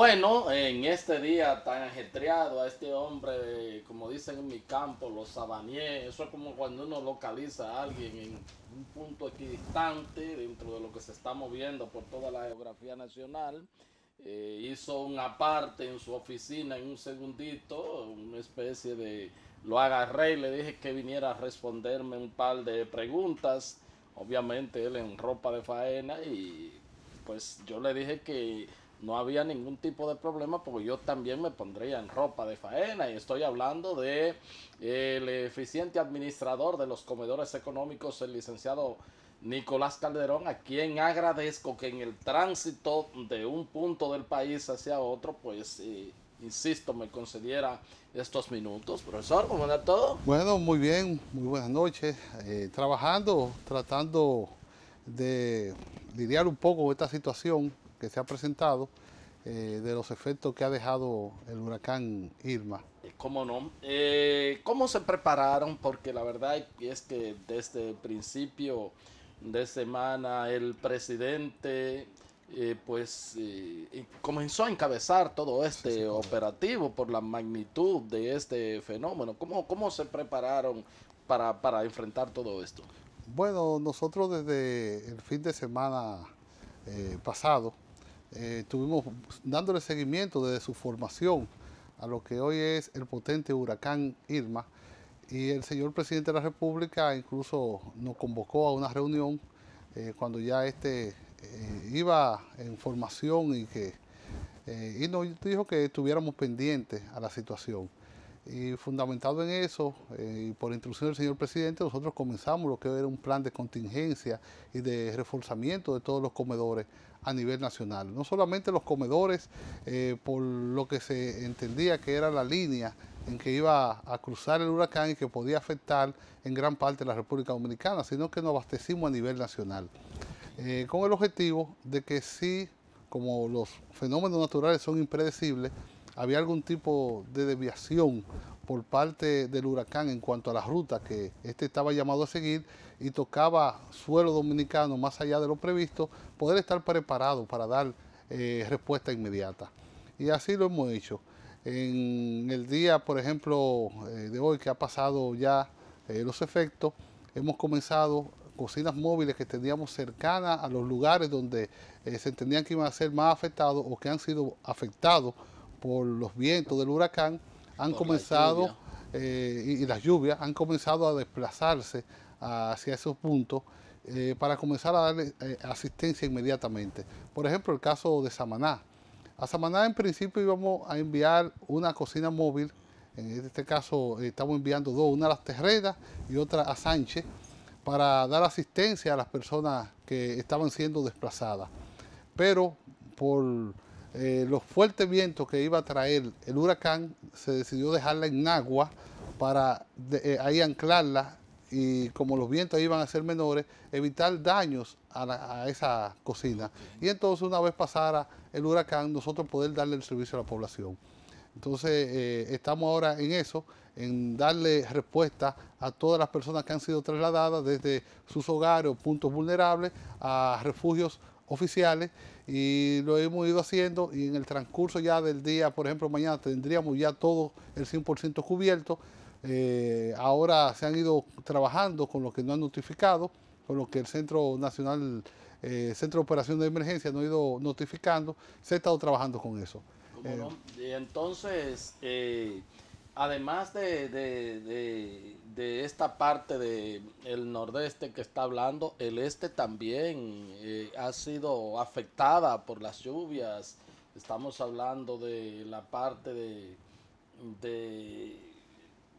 bueno, en este día tan ajetreado a este hombre, como dicen en mi campo, los sabanier, eso es como cuando uno localiza a alguien en un punto equidistante dentro de lo que se está moviendo por toda la geografía nacional. Eh, hizo una parte en su oficina en un segundito, una especie de... Lo agarré y le dije que viniera a responderme un par de preguntas. Obviamente él en ropa de faena y pues yo le dije que no había ningún tipo de problema porque yo también me pondría en ropa de faena y estoy hablando de el eficiente administrador de los comedores económicos, el licenciado Nicolás Calderón, a quien agradezco que en el tránsito de un punto del país hacia otro, pues eh, insisto, me concediera estos minutos. Profesor, ¿cómo anda todo? Bueno, muy bien, muy buenas noches. Eh, trabajando, tratando de lidiar un poco esta situación que se ha presentado eh, de los efectos que ha dejado el huracán Irma. Eh, ¿Cómo no? Eh, ¿Cómo se prepararon? Porque la verdad es que desde el principio de semana el presidente pues comenzó a encabezar todo este operativo por la magnitud de este fenómeno. ¿Cómo, cómo se prepararon para, para enfrentar todo esto? Bueno, nosotros desde el fin de semana pasado, eh, estuvimos dándole seguimiento desde su formación a lo que hoy es el potente huracán Irma. Y el señor presidente de la República incluso nos convocó a una reunión eh, cuando ya este eh, iba en formación y que y nos dijo que estuviéramos pendientes a la situación. Y fundamentado en eso, eh, y por instrucción del señor presidente, nosotros comenzamos lo que era un plan de contingencia y de reforzamiento de todos los comedores a nivel nacional. No solamente los comedores, eh, por lo que se entendía que era la línea en que iba a cruzar el huracán y que podía afectar en gran parte la República Dominicana, sino que nos abastecimos a nivel nacional, eh, con el objetivo de que si, como los fenómenos naturales son impredecibles, había algún tipo de desviación por parte del huracán en cuanto a la ruta que este estaba llamado a seguir y tocaba suelo dominicano más allá de lo previsto, poder estar preparado para dar eh, respuesta inmediata. Y así lo hemos hecho. En el día, por ejemplo, eh, de hoy que ha pasado ya eh, los efectos, hemos comenzado cocinas móviles que teníamos cercanas a los lugares donde se entendían que iban a ser más afectados o que han sido afectados por los vientos del huracán, han comenzado, eh, y, las lluvias, han comenzado a desplazarse hacia esos puntos eh, para comenzar a darle eh, asistencia inmediatamente. Por ejemplo, el caso de Samaná. A Samaná en principio íbamos a enviar una cocina móvil, en este caso estamos enviando dos, una a las Terrenas y otra a Sánchez, para dar asistencia a las personas que estaban siendo desplazadas. Pero por eh, los fuertes vientos que iba a traer el huracán, se decidió dejarla en agua para eh, ahí anclarla y como los vientos iban a ser menores, evitar daños a, esa cocina. Y entonces una vez pasara el huracán, nosotros poder darle el servicio a la población. Entonces eh, estamos ahora en eso, en darle respuesta a todas las personas que han sido trasladadas desde sus hogares puntos vulnerables a refugios oficiales y lo hemos ido haciendo y en el transcurso ya del día, por ejemplo, mañana tendríamos ya todo el 100% cubierto. Eh, ahora se han ido trabajando con lo que no han notificado, con lo que el Centro Nacional, eh, Centro de Operación de Emergencia no ha ido notificando, se ha estado trabajando con eso. Eh, Entonces, además de, esta parte del nordeste que está hablando, el este también eh, ha sido afectada por las lluvias. Estamos hablando de la parte de, de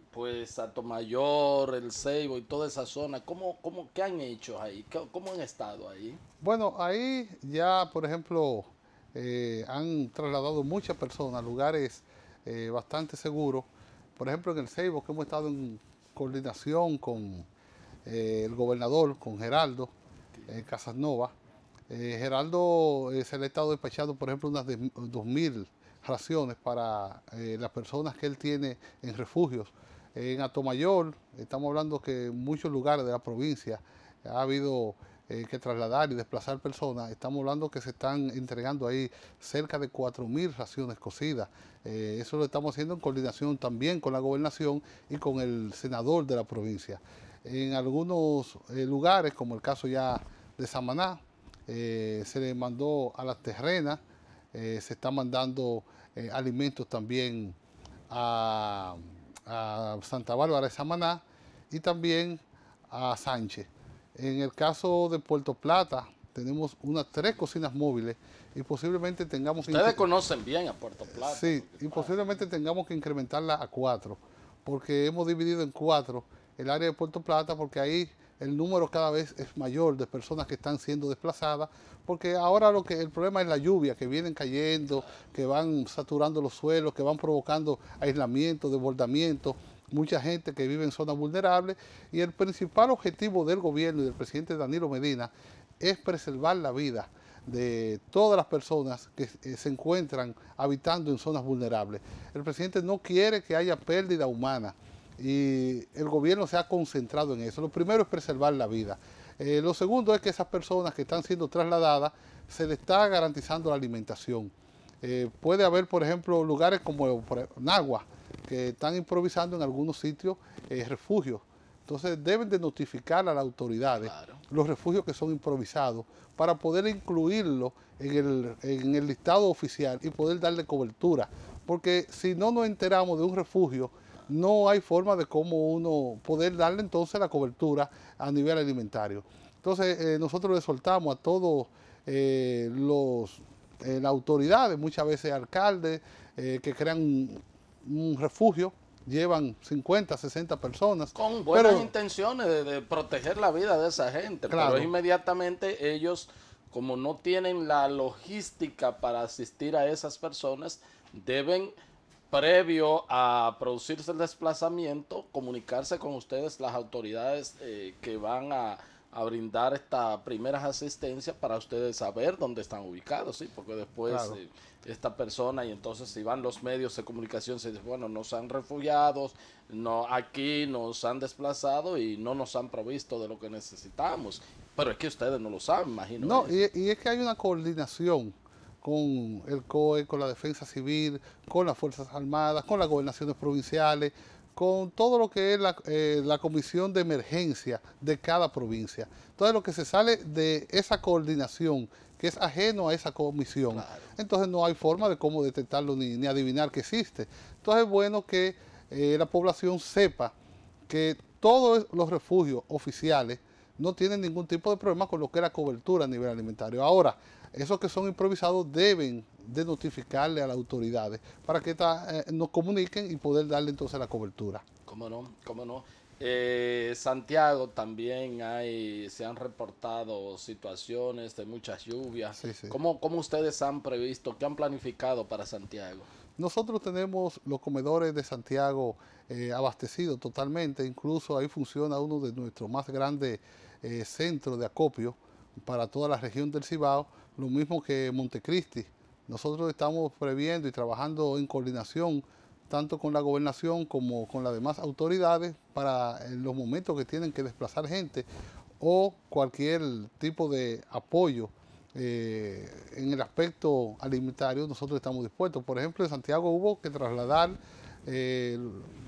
pues Mayor, El Ceibo y toda esa zona. ¿Cómo, cómo, ¿Qué han hecho ahí? ¿Cómo han estado ahí? Bueno, ahí ya, por ejemplo, eh, han trasladado muchas personas a lugares eh, bastante seguros por ejemplo, en el Seibo, que hemos estado en coordinación con eh, el gobernador, con Geraldo en eh, Casanova. Eh, Geraldo se le ha estado despachando, por ejemplo, unas 2.000 raciones para las personas que él tiene en refugios. En Atomayor, estamos hablando que en muchos lugares de la provincia ha habido eh, que trasladar y desplazar personas, estamos hablando que se están entregando ahí cerca de 4.000 raciones cocidas. Eh, eso lo estamos haciendo en coordinación también con la gobernación y con el senador de la provincia. En algunos eh, lugares, como el caso ya de Samaná, se le mandó a las terrenas, se está mandando alimentos también a, a Santa Bárbara de Samaná y también a Sánchez. En el caso de Puerto Plata, tenemos unas tres cocinas móviles y posiblemente tengamos... Ustedes conocen bien a Puerto Plata. Sí, y posiblemente tengamos que incrementarla a cuatro, porque hemos dividido en cuatro el área de Puerto Plata, porque ahí el número cada vez es mayor de personas que están siendo desplazadas, porque ahora lo que el problema es la lluvia, que vienen cayendo, que van saturando los suelos, que van provocando aislamiento, desbordamiento mucha gente que vive en zonas vulnerables y el principal objetivo del gobierno y del presidente Danilo Medina es preservar la vida de todas las personas que eh, se encuentran habitando en zonas vulnerables. El presidente no quiere que haya pérdida humana y el gobierno se ha concentrado en eso. Lo primero es preservar la vida. Eh, lo segundo es que esas personas que están siendo trasladadas se les está garantizando la alimentación. Eh, puede haber, por ejemplo, lugares como Nagua, que están improvisando en algunos sitios eh, refugios. Entonces deben de notificar a las autoridades los refugios que son improvisados para poder incluirlos en el, listado oficial y poder darle cobertura. Porque si no nos enteramos de un refugio, no hay forma de cómo uno poder darle entonces la cobertura a nivel alimentario. Entonces eh, nosotros le soltamos a todos los eh, la autoridad, autoridades, muchas veces alcaldes, eh, que crean un, refugio, llevan 50, 60 personas. Con buenas intenciones de, proteger la vida de esa gente, pero inmediatamente ellos, como no tienen la logística para asistir a esas personas, deben previo a producirse el desplazamiento, comunicarse con ustedes las autoridades eh, que van a a brindar estas primeras asistencias para ustedes saber dónde están ubicados, ¿sí? porque después eh, esta persona y entonces si van los medios de comunicación se dice, bueno, nos han refugiados, no, aquí nos han desplazado y no nos han provisto de lo que necesitamos. Pero es que ustedes no lo saben, imagino. No, y, y, es que hay una coordinación con el COE, con la Defensa Civil, con las Fuerzas Armadas, con las gobernaciones provinciales, con todo lo que es eh, la, comisión de emergencia de cada provincia. Entonces lo que se sale de esa coordinación, que es ajeno a esa comisión, entonces no hay forma de cómo detectarlo ni, ni adivinar que existe. Entonces es bueno que eh, la población sepa que todos los refugios oficiales no tienen ningún tipo de problema con lo que es la cobertura a nivel alimentario. Ahora, esos que son improvisados deben de notificarle a las autoridades para que eh, nos comuniquen y poder darle entonces la cobertura. ¿Cómo no? ¿Cómo no? Eh, Santiago también hay, se han reportado situaciones de muchas lluvias. ¿Cómo ustedes han previsto, qué han planificado para Santiago? Nosotros tenemos los comedores de Santiago eh, abastecidos totalmente, incluso ahí funciona uno de nuestros más grandes eh, centros de acopio para toda la región del Cibao, lo mismo que Montecristi. Nosotros estamos previendo y trabajando en coordinación tanto con la gobernación como con las demás autoridades para en los momentos que tienen que desplazar gente o cualquier tipo de apoyo eh, en el aspecto alimentario nosotros estamos dispuestos. Por ejemplo, en Santiago hubo que trasladar eh,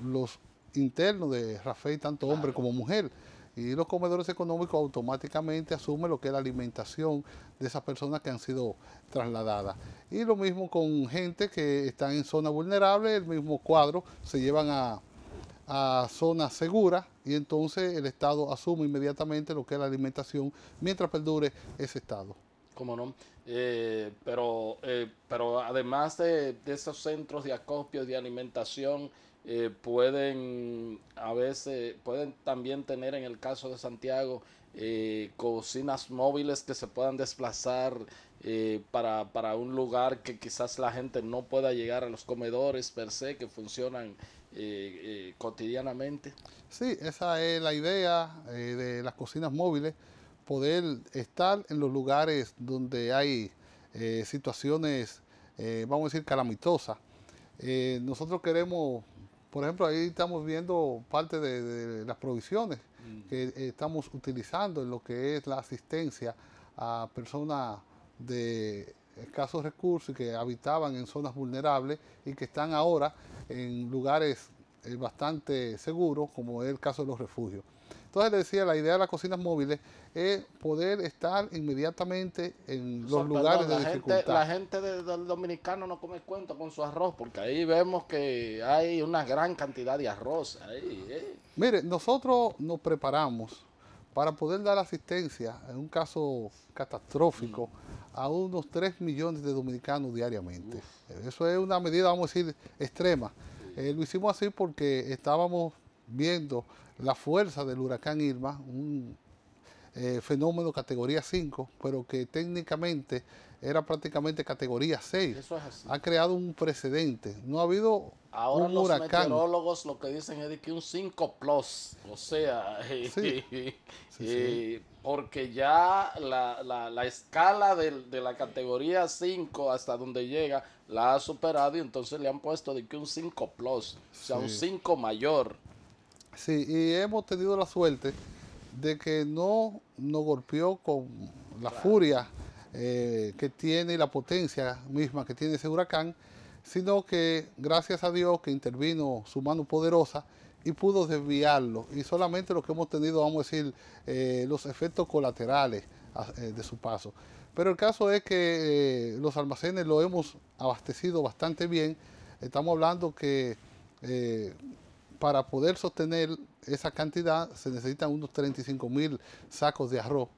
los internos de Rafael, tanto hombre como mujer. Y los comedores económicos automáticamente asumen lo que es la alimentación de esas personas que han sido trasladadas. Y lo mismo con gente que está en zona vulnerable, el mismo cuadro, se llevan a, a zonas seguras y entonces el Estado asume inmediatamente lo que es la alimentación mientras perdure ese estado. Como no. Eh, pero, eh, pero además de, esos centros de acopio de alimentación, eh, pueden a veces, pueden también tener en el caso de Santiago cocinas móviles que se puedan desplazar para, para, un lugar que quizás la gente no pueda llegar a los comedores per se que funcionan cotidianamente. Sí, esa es la idea de las cocinas móviles poder estar en los lugares donde hay eh, situaciones, eh, vamos a decir, calamitosas. Eh, nosotros queremos, por ejemplo, ahí estamos viendo parte de, las provisiones mm. que estamos utilizando en lo que es la asistencia a personas de escasos recursos que habitaban en zonas vulnerables y que están ahora en lugares bastante seguros, como es el caso de los refugios. Entonces le decía, la idea de las cocinas móviles es poder estar inmediatamente en los lugares la de dificultad. la gente del dominicano no come cuento con su arroz, porque ahí vemos que hay una gran cantidad de arroz. Eh. Mire, nosotros nos preparamos para poder dar asistencia en un caso catastrófico mm. a unos 3 millones de dominicanos diariamente. Eso es una medida, vamos a decir, extrema. Eh, lo hicimos así porque estábamos viendo la fuerza del huracán Irma, un eh, fenómeno categoría 5, pero que técnicamente era prácticamente categoría 6. Ha creado un precedente. No ha habido Ahora los meteorólogos lo que dicen es de que un 5 plus, o sea, porque ya la, la, escala de, de, la categoría 5 hasta donde llega la ha superado y entonces le han puesto de que un 5 plus, o sea, un 5 mayor. Sí, y hemos tenido la suerte de que no nos golpeó con la furia eh, que tiene y la potencia misma que tiene ese huracán, sino que gracias a Dios que intervino su mano poderosa y pudo desviarlo. Y solamente lo que hemos tenido, vamos a decir, eh, los efectos colaterales ah, eh, de su paso. Pero el caso es que los almacenes lo hemos abastecido bastante bien. Estamos hablando que para poder sostener esa cantidad se necesitan unos 35 mil sacos de arroz.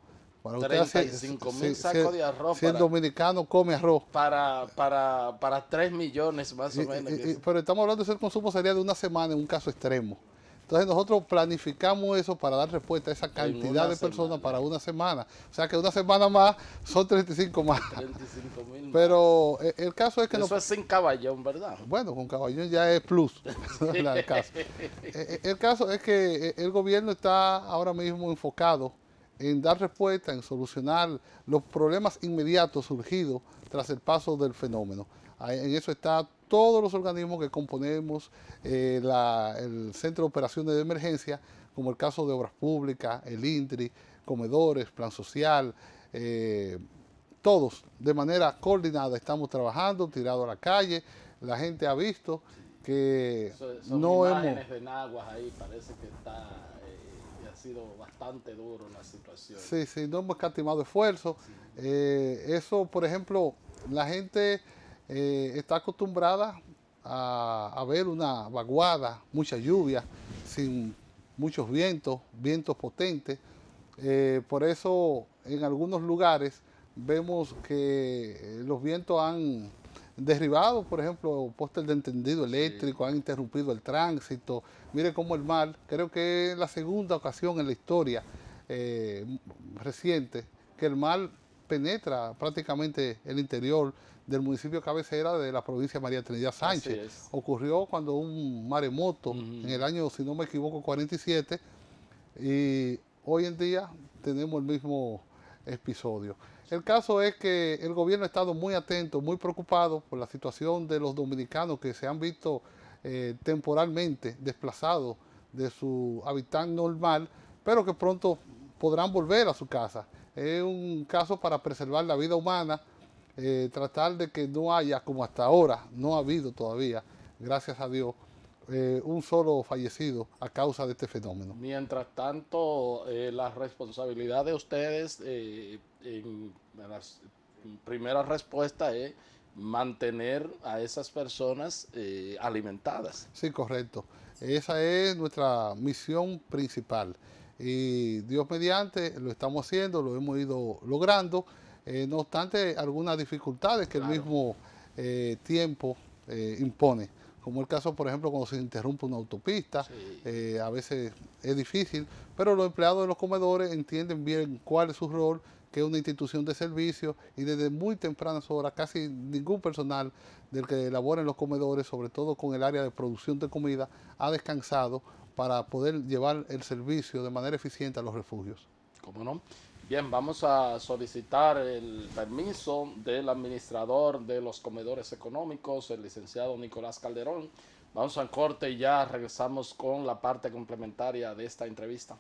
Para 35 mil sacos de arroz. Si el dominicano come arroz. Para, para, para 3 millones más o menos. pero estamos hablando de ser consumo sería de una semana en un caso extremo. Entonces nosotros planificamos eso para dar respuesta a esa cantidad de personas para una semana. O sea que una semana más son 35 más. 35 mil. Pero eh, el caso es que... Eso no, es sin caballón, ¿verdad? Bueno, con caballón ya es plus. el, caso. Eh, eh, el caso es que el gobierno está ahora mismo enfocado en dar respuesta, en solucionar los problemas inmediatos surgidos tras el paso del fenómeno. En eso está todos los organismos que componemos eh, el Centro de Operaciones de Emergencia, como el caso de Obras Públicas, el INTRI, Comedores, Plan Social, eh, todos de manera coordinada estamos trabajando, tirado a la calle, la gente ha visto que son no hemos... de Naguas ahí, parece que está... Eh, ha sido bastante duro la situación. Sí, sí, no hemos escatimado esfuerzo. eso, por ejemplo, la gente eh, está acostumbrada a, ver una vaguada, mucha lluvia, sin muchos vientos, vientos potentes. Eh, por eso en algunos lugares vemos que eh, los vientos han derribado, por ejemplo, postes de entendido eléctrico, han interrumpido el tránsito. Mire cómo el mar, creo que es la segunda ocasión en la historia reciente que el mar penetra prácticamente el interior del municipio cabecera de la provincia María Trinidad Sánchez. Ocurrió cuando un maremoto en el año, si no me equivoco, 47, y hoy en día tenemos el mismo episodio. El caso es que el gobierno ha estado muy atento, muy preocupado por la situación de los dominicanos que se han visto eh, temporalmente desplazados de su hábitat normal, pero que pronto podrán volver a su casa. Es un caso para preservar la vida humana, eh, tratar de que no haya, como hasta ahora, no ha habido todavía, gracias a Dios, eh, un solo fallecido a causa de este fenómeno. Mientras tanto, eh, la responsabilidad de ustedes en, en la primera respuesta es mantener a esas personas alimentadas. Sí, correcto. Esa es nuestra misión principal. Y Dios mediante, lo estamos haciendo, lo hemos ido logrando. Eh, no obstante algunas dificultades que el mismo eh, tiempo eh, impone. Como el caso, por ejemplo, cuando se interrumpe una autopista, a veces es difícil, pero los empleados de los comedores entienden bien cuál es su rol, que es una institución de servicio, y desde muy tempranas horas casi ningún personal del que elabora en los comedores, sobre todo con el área de producción de comida, ha descansado para poder llevar el servicio de manera eficiente a los refugios. ¿Cómo no? Bien, vamos a solicitar el permiso del administrador de los comedores económicos, el licenciado Nicolás Calderón. Vamos al corte y ya regresamos con la parte complementaria de esta entrevista.